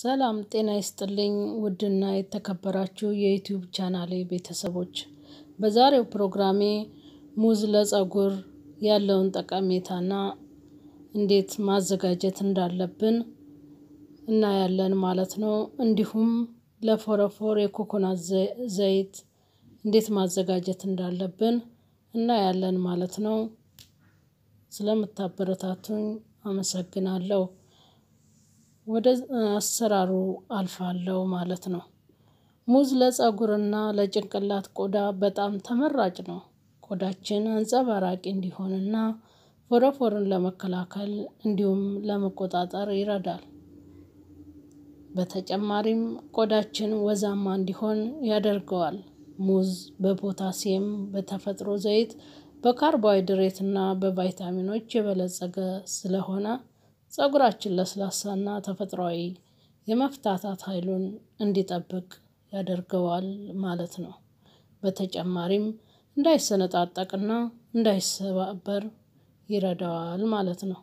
ሰላም ጤና ይስጥልኝ ውድና የተከበራችሁ የዩቲዩብ ቻናሌ ቤተሰቦች በዛሬው ፕሮግራሜ ሙዝ ለፀጉር ያለውን ጠቀሜታና እንዴት ማዘጋጀት እንዳለብን እናያለን ማለት ነው። እንዲሁም ለፎረፎር የኮኮናት ዘይት እንዴት ማዘጋጀት እንዳለብን እናያለን ማለት ነው። ስለምታበረታቱኝ አመሰግናለሁ። ወደ አሰራሩ አልፋለው ማለት ነው። ሙዝ ለጸጉርና ለጭንቅላት ቆዳ በጣም ተመራጭ ነው። ቆዳችን አንጸባራቂ እንዲሆንና ፎረፎርን ለመከላከል እንዲሁም ለመቆጣጠር ይረዳል። በተጨማሪም ቆዳችን ወዛማ እንዲሆን ያደርገዋል። ሙዝ በፖታሲየም በተፈጥሮ ዘይት በካርቦሃይድሬትና በቫይታሚኖች የበለፀገ ስለሆነ ፀጉራችን ለስላሳና ተፈጥሯዊ የመፍታታት ኃይሉን እንዲጠብቅ ያደርገዋል ማለት ነው። በተጨማሪም እንዳይሰነጣጠቅና እንዳይሰባበር ይረዳዋል ማለት ነው።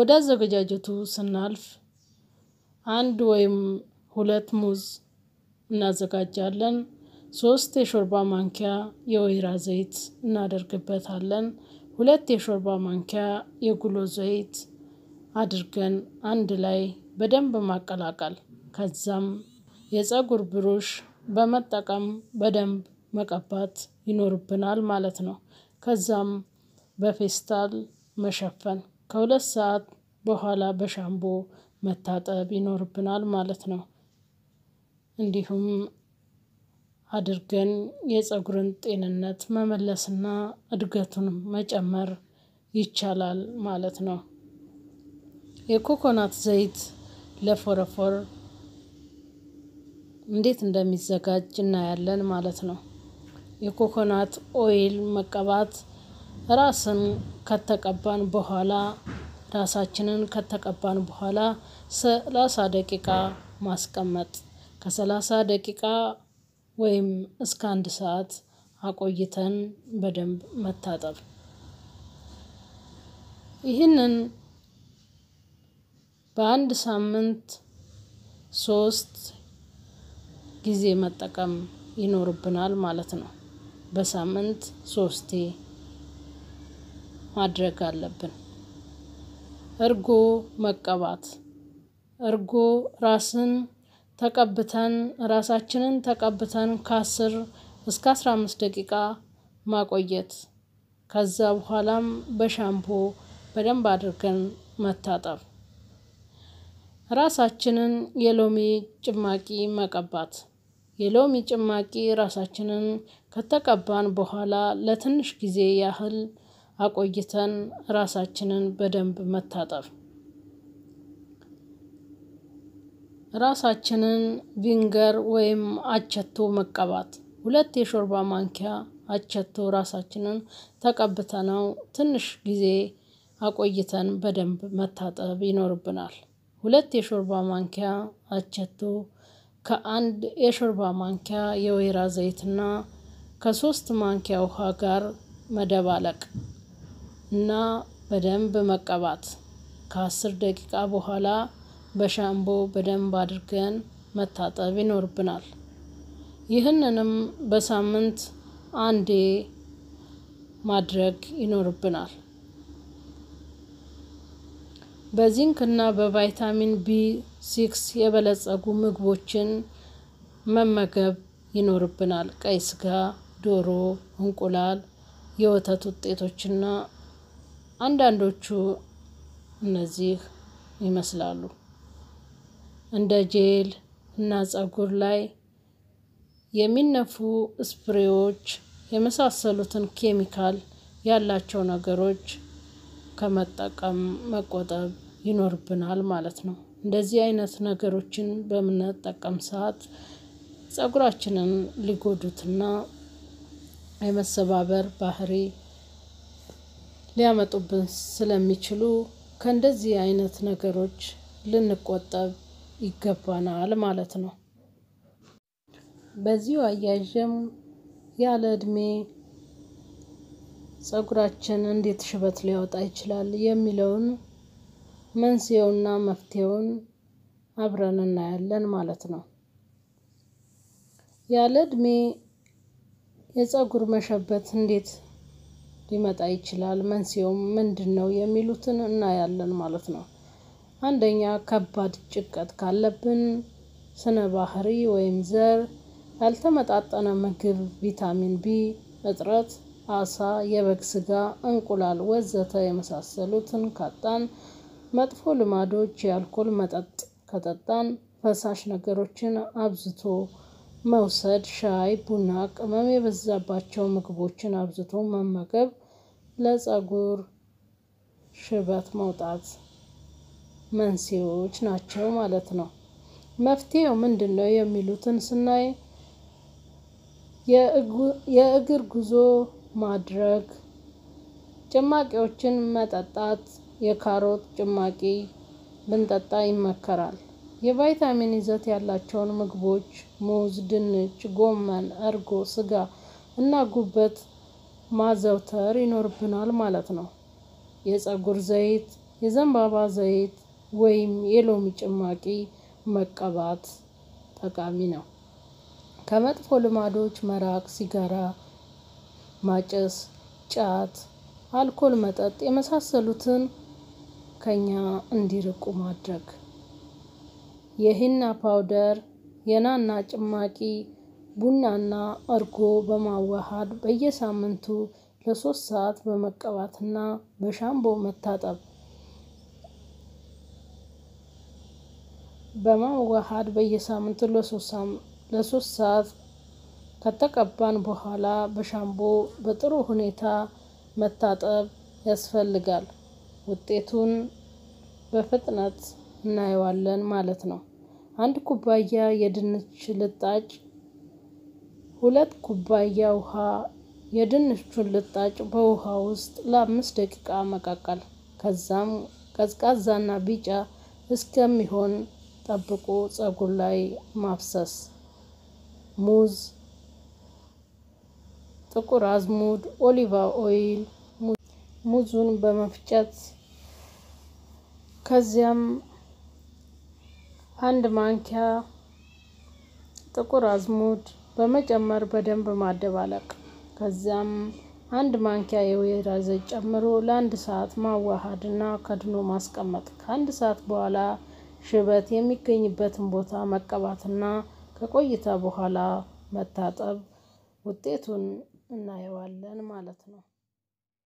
ወደ አዘገጃጀቱ ስናልፍ አንድ ወይም ሁለት ሙዝ እናዘጋጃለን ሶስት የሾርባ ማንኪያ የወይራ ዘይት እናደርግበታለን ሁለት የሾርባ ማንኪያ የጉሎ ዘይት አድርገን አንድ ላይ በደንብ ማቀላቀል ከዛም የፀጉር ብሩሽ በመጠቀም በደንብ መቀባት ይኖርብናል ማለት ነው። ከዛም በፌስታል መሸፈን ከሁለት ሰዓት በኋላ በሻምቦ መታጠብ ይኖርብናል ማለት ነው። እንዲሁም አድርገን የፀጉርን ጤንነት መመለስና እድገቱን መጨመር ይቻላል ማለት ነው። የኮኮናት ዘይት ለፎረፎር እንዴት እንደሚዘጋጅ እናያለን ማለት ነው። የኮኮናት ኦይል መቀባት ራስን ከተቀባን በኋላ ራሳችንን ከተቀባን በኋላ ሰላሳ ደቂቃ ማስቀመጥ ከሰላሳ ደቂቃ ወይም እስከ አንድ ሰዓት አቆይተን በደንብ መታጠብ። ይህንን በአንድ ሳምንት ሶስት ጊዜ መጠቀም ይኖርብናል ማለት ነው። በሳምንት ሶስቴ ማድረግ አለብን። እርጎ መቀባት እርጎ ራስን ተቀብተን ራሳችንን ተቀብተን ከአስር እስከ አስራ አምስት ደቂቃ ማቆየት ከዛ በኋላም በሻምፖ በደንብ አድርገን መታጠብ። ራሳችንን የሎሚ ጭማቂ መቀባት የሎሚ ጭማቂ ራሳችንን ከተቀባን በኋላ ለትንሽ ጊዜ ያህል አቆይተን ራሳችንን በደንብ መታጠብ ራሳችንን ቪንገር ወይም አቸቶ መቀባት ሁለት የሾርባ ማንኪያ አቸቶ ራሳችንን ተቀብተነው ትንሽ ጊዜ አቆይተን በደንብ መታጠብ ይኖርብናል። ሁለት የሾርባ ማንኪያ አቸቶ ከአንድ የሾርባ ማንኪያ የወይራ ዘይትና ከሶስት ማንኪያ ውሃ ጋር መደባለቅ እና በደንብ መቀባት ከአስር ደቂቃ በኋላ በሻምቦ በደንብ አድርገን መታጠብ ይኖርብናል። ይህንንም በሳምንት አንዴ ማድረግ ይኖርብናል። በዚንክ እና በቫይታሚን ቢ ሲክስ የበለጸጉ ምግቦችን መመገብ ይኖርብናል። ቀይ ስጋ፣ ዶሮ፣ እንቁላል፣ የወተት ውጤቶችና አንዳንዶቹ እነዚህ ይመስላሉ። እንደ ጄል እና ፀጉር ላይ የሚነፉ ስፕሬዎች የመሳሰሉትን ኬሚካል ያላቸው ነገሮች ከመጠቀም መቆጠብ ይኖርብናል ማለት ነው። እንደዚህ አይነት ነገሮችን በምንጠቀም ሰዓት ፀጉራችንን ሊጎዱትና የመሰባበር ባህሪ ሊያመጡብን ስለሚችሉ ከእንደዚህ አይነት ነገሮች ልንቆጠብ ይገባናል ማለት ነው። በዚሁ አያዥም ያለ እድሜ ፀጉራችን እንዴት ሽበት ሊያወጣ ይችላል የሚለውን መንስኤውና መፍትሄውን አብረን እናያለን ማለት ነው። ያለ እድሜ የፀጉር መሸበት እንዴት ሊመጣ ይችላል መንስኤውም ምንድነው? የሚሉትን እናያለን ማለት ነው አንደኛ ከባድ ጭንቀት ካለብን ስነ ባህሪ ወይም ዘር፣ ያልተመጣጠነ ምግብ፣ ቪታሚን ቢ እጥረት፣ አሳ፣ የበግ ስጋ፣ እንቁላል ወዘተ የመሳሰሉትን ካጣን፣ መጥፎ ልማዶች፣ የአልኮል መጠጥ ከጠጣን፣ ፈሳሽ ነገሮችን አብዝቶ መውሰድ፣ ሻይ፣ ቡና፣ ቅመም የበዛባቸው ምግቦችን አብዝቶ መመገብ፣ ለፀጉር ሽበት መውጣት መንስኤዎች ናቸው ማለት ነው። መፍትሄው ምንድን ነው? የሚሉትን ስናይ የእግር ጉዞ ማድረግ፣ ጭማቂዎችን መጠጣት፣ የካሮት ጭማቂ ብንጠጣ ይመከራል። የቫይታሚን ይዘት ያላቸውን ምግቦች ሙዝ፣ ድንች፣ ጎመን፣ እርጎ፣ ስጋ እና ጉበት ማዘውተር ይኖርብናል ማለት ነው። የፀጉር ዘይት፣ የዘንባባ ዘይት፣ ወይም የሎሚ ጭማቂ መቀባት ጠቃሚ ነው። ከመጥፎ ልማዶች መራቅ ሲጋራ ማጨስ ጫት አልኮል መጠጥ የመሳሰሉትን ከኛ እንዲርቁ ማድረግ። የሂና ፓውደር የናና ጭማቂ ቡናና እርጎ በማዋሃድ በየሳምንቱ ለሶስት ሰዓት በመቀባትና በሻምቦ መታጠብ በማዋሃድ በየሳምንቱ ለሶስት ሰዓት ከተቀባን በኋላ በሻምቦ በጥሩ ሁኔታ መታጠብ ያስፈልጋል። ውጤቱን በፍጥነት እናየዋለን ማለት ነው። አንድ ኩባያ የድንች ልጣጭ ሁለት ኩባያ ውሃ የድንቹን ልጣጭ በውሃ ውስጥ ለአምስት ደቂቃ መቀቀል ከዛም ቀዝቃዛና ቢጫ እስከሚሆን ጠብቆ ፀጉር ላይ ማፍሰስ፣ ሙዝ፣ ጥቁር አዝሙድ፣ ኦሊቫ ኦይል ሙዙን በመፍጨት ከዚያም አንድ ማንኪያ ጥቁር አዝሙድ በመጨመር በደንብ ማደባለቅ ከዚያም አንድ ማንኪያ የወይራ ዘይት ጨምሮ ለአንድ ሰዓት ማዋሃድ እና ከድኖ ማስቀመጥ ከአንድ ሰዓት በኋላ ሽበት የሚገኝበትን ቦታ መቀባትና ከቆይታ በኋላ መታጠብ ውጤቱን እናየዋለን ማለት ነው